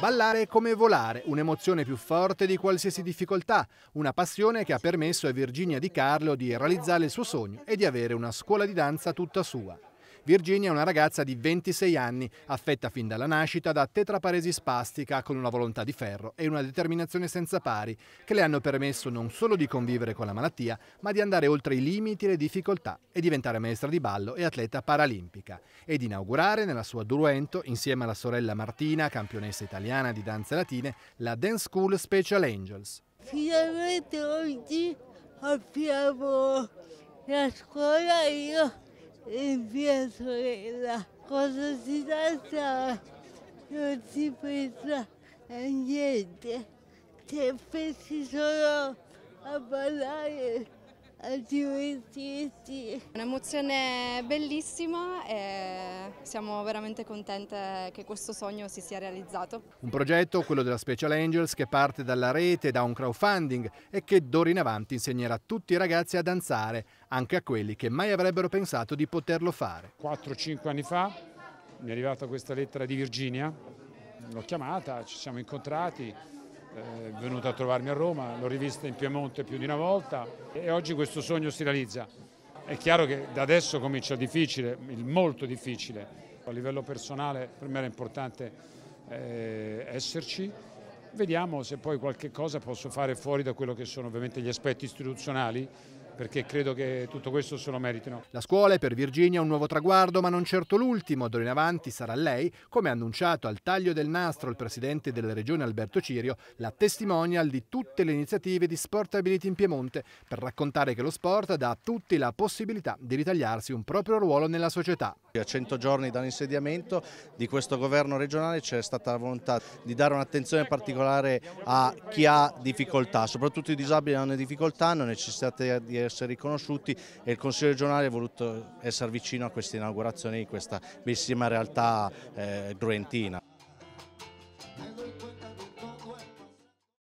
Ballare è come volare, un'emozione più forte di qualsiasi difficoltà, una passione che ha permesso a Virginia Di Carlo di realizzare il suo sogno e di avere una scuola di danza tutta sua. Virginia è una ragazza di 26 anni, affetta fin dalla nascita da tetraparesi spastica con una volontà di ferro e una determinazione senza pari, che le hanno permesso non solo di convivere con la malattia, ma di andare oltre i limiti e le difficoltà e diventare maestra di ballo e atleta paralimpica. Ed inaugurare nella sua Duruento, insieme alla sorella Martina, campionessa italiana di danze latine, la Dance School Special Angels. Finalmente oggi abbiamo la scuola io et bien la resistenza non si pensa a niente, se à solo a altrimenti. Un'emozione bellissima e siamo veramente contente che questo sogno si sia realizzato. Un progetto, quello della Special Angels, che parte dalla rete, da un crowdfunding e che d'ora in avanti insegnerà tutti i ragazzi a danzare, anche a quelli che mai avrebbero pensato di poterlo fare. 4-5 anni fa mi è arrivata questa lettera di Virginia, l'ho chiamata, ci siamo incontrati, è venuto a trovarmi a Roma, l'ho rivista in Piemonte più di una volta e oggi questo sogno si realizza. È chiaro che da adesso comincia il difficile, il molto difficile. A livello personale per me era importante eh, esserci. Vediamo se poi qualche cosa posso fare fuori da quello che sono ovviamente gli aspetti istituzionali perché credo che tutto questo se lo meritino. La scuola è per Virginia un nuovo traguardo, ma non certo l'ultimo. D'ora in avanti sarà lei, come ha annunciato al taglio del nastro il presidente della regione Alberto Cirio, la testimonial di tutte le iniziative di Sportability in Piemonte, per raccontare che lo sport dà a tutti la possibilità di ritagliarsi un proprio ruolo nella società. A 100 giorni dall'insediamento di questo governo regionale c'è stata la volontà di dare un'attenzione particolare a chi ha difficoltà, soprattutto i disabili hanno difficoltà, hanno necessità di essere riconosciuti e il Consiglio regionale ha voluto essere vicino a questa inaugurazione di questa bellissima realtà eh, gruentina.